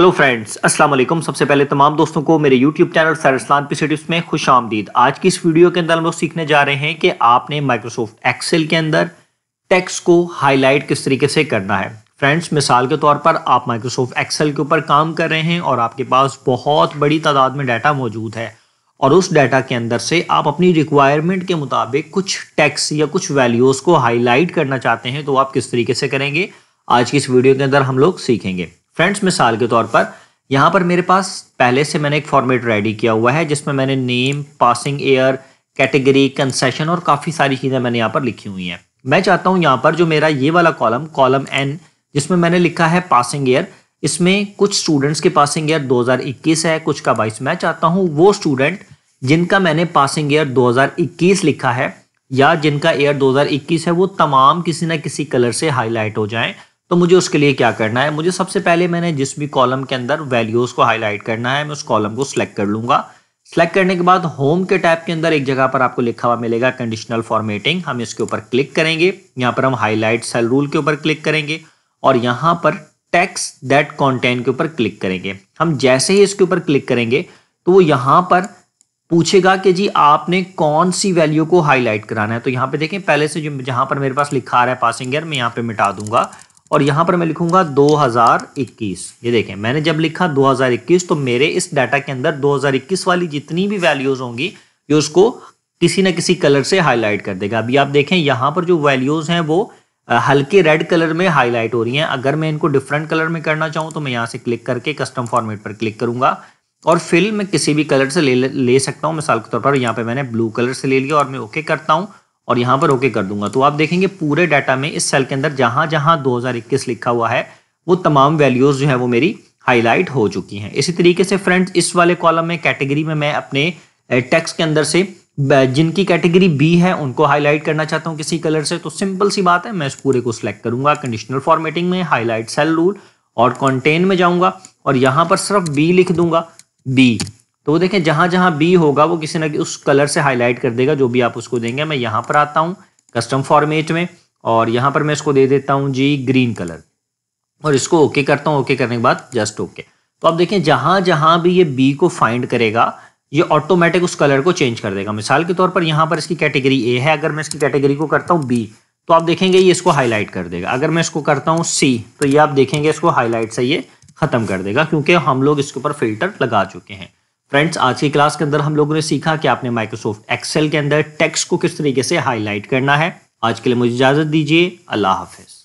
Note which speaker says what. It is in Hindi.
Speaker 1: हेलो फ्रेंड्स अस्सलाम वालेकुम सबसे पहले तमाम दोस्तों को मेरे यूट्यूब चैनल सरसलान पिसेटिप्स में खुश आमदीद आज की इस वीडियो के अंदर हम लोग सीखने जा रहे हैं कि आपने माइक्रोसॉफ्ट एक्सेल के अंदर टेक्स को हाईलाइट किस तरीके से करना है फ्रेंड्स मिसाल के तौर पर आप माइक्रोसॉफ्ट एक्सेल के ऊपर काम कर रहे हैं और आपके पास बहुत बड़ी तादाद में डाटा मौजूद है और उस डाटा के अंदर से आप अपनी रिक्वायरमेंट के मुताबिक कुछ टैक्स या कुछ वैल्यूज़ को हाईलाइट करना चाहते हैं तो आप किस तरीके से करेंगे आज की इस वीडियो के अंदर हम लोग सीखेंगे फ्रेंड्स मिसाल के तौर पर यहाँ पर मेरे पास पहले से मैंने एक फॉर्मेट रेडी किया हुआ है जिसमें मैंने name passing air category concession और काफ़ी सारी चीज़ें मैंने यहाँ पर लिखी हुई हैं मैं चाहता हूँ यहाँ पर जो मेरा ये वाला कॉलम कॉलम एन जिसमें मैंने लिखा है पासिंग ईयर इसमें कुछ स्टूडेंट्स के पासिंग ईयर 2021 है कुछ का बाईस मैं चाहता हूँ वो स्टूडेंट जिनका मैंने पासिंग ईयर 2021 लिखा है या जिनका ईयर 2021 है वो तमाम किसी ना किसी कलर से हाईलाइट हो जाएं तो मुझे उसके लिए क्या करना है मुझे सबसे पहले मैंने जिस भी कॉलम के अंदर वैल्यूज़ को हाईलाइट करना है मैं उस कॉलम को सिलेक्ट कर लूंगा सिलेक्ट करने के बाद होम के टैप के अंदर एक जगह पर आपको लिखा हुआ मिलेगा कंडीशनल फॉर्मेटिंग हम इसके ऊपर क्लिक करेंगे यहाँ पर हम हाईलाइट सेल रूल के ऊपर क्लिक करेंगे और यहाँ पर टेक्स दैट कॉन्टेंट के ऊपर क्लिक करेंगे हम जैसे ही इसके ऊपर क्लिक करेंगे तो वो यहाँ पर पूछेगा कि जी आपने कौन सी वैल्यू को हाईलाइट कराना है तो यहाँ पे देखें पहले से जो जहाँ पर मेरे पास लिखा आ रहा है पासिंग ईयर मैं यहाँ पे मिटा दूंगा और यहां पर मैं लिखूंगा 2021 ये देखें मैंने जब लिखा 2021 तो मेरे इस डाटा के अंदर 2021 वाली जितनी भी वैल्यूज होंगी ये उसको किसी ना किसी कलर से हाईलाइट कर देगा अभी आप देखें यहां पर जो वैल्यूज हैं वो हल्के रेड कलर में हाईलाइट हो रही हैं अगर मैं इनको डिफरेंट कलर में करना चाहूँ तो मैं यहाँ से क्लिक करके कस्टम फॉर्मेट पर क्लिक करूंगा और फिल मैं किसी भी कलर से ले ले सकता हूँ मिसाल के तौर पर यहाँ पे मैंने ब्लू कलर से ले लिया और मैं ओके करता हूँ और यहाँ पर ओके कर दूंगा तो आप देखेंगे पूरे डाटा में इस सेल के अंदर जहाँ जहां 2021 लिखा हुआ है वो तमाम वैल्यूज़ जो है वो मेरी हाईलाइट हो चुकी हैं इसी तरीके से फ्रेंड्स इस वाले कॉलम में कैटेगरी में मैं अपने टेक्स्ट के अंदर से जिनकी कैटेगरी बी है उनको हाईलाइट करना चाहता हूँ किसी कलर से तो सिंपल सी बात है मैं इस पूरे को सिलेक्ट करूंगा कंडीशनल फॉर्मेटिंग में हाईलाइट सेल रूल और कॉन्टेन में जाऊंगा और यहाँ पर सिर्फ बी लिख दूंगा बी तो वो देखें जहाँ जहाँ बी होगा वो किसी ना किसी उस कलर से हाईलाइट कर देगा जो भी आप उसको देंगे मैं यहाँ पर आता हूँ कस्टम फॉर्मेट में और यहाँ पर मैं इसको दे देता हूँ जी ग्रीन कलर और इसको ओके okay करता हूँ ओके okay करने के बाद जस्ट ओके okay. तो आप देखें जहाँ जहाँ भी ये बी को फाइंड करेगा ये ऑटोमेटिक उस कलर को चेंज कर देगा मिसाल के तौर पर यहाँ पर इसकी कैटेगरी ए है अगर मैं इसकी कैटेगरी को करता हूँ बी तो आप देखेंगे ये इसको हाईलाइट कर देगा अगर मैं इसको करता हूँ सी तो ये आप देखेंगे इसको हाईलाइट से ये ख़त्म कर देगा क्योंकि हम लोग इसके ऊपर फिल्टर लगा चुके हैं फ्रेंड्स आज की क्लास के अंदर हम लोगों ने सीखा कि आपने माइक्रोसॉफ्ट एक्सेल के अंदर टेक्स्ट को किस तरीके से हाईलाइट करना है आज के लिए मुझे इजाजत दीजिए अल्लाह हाफिज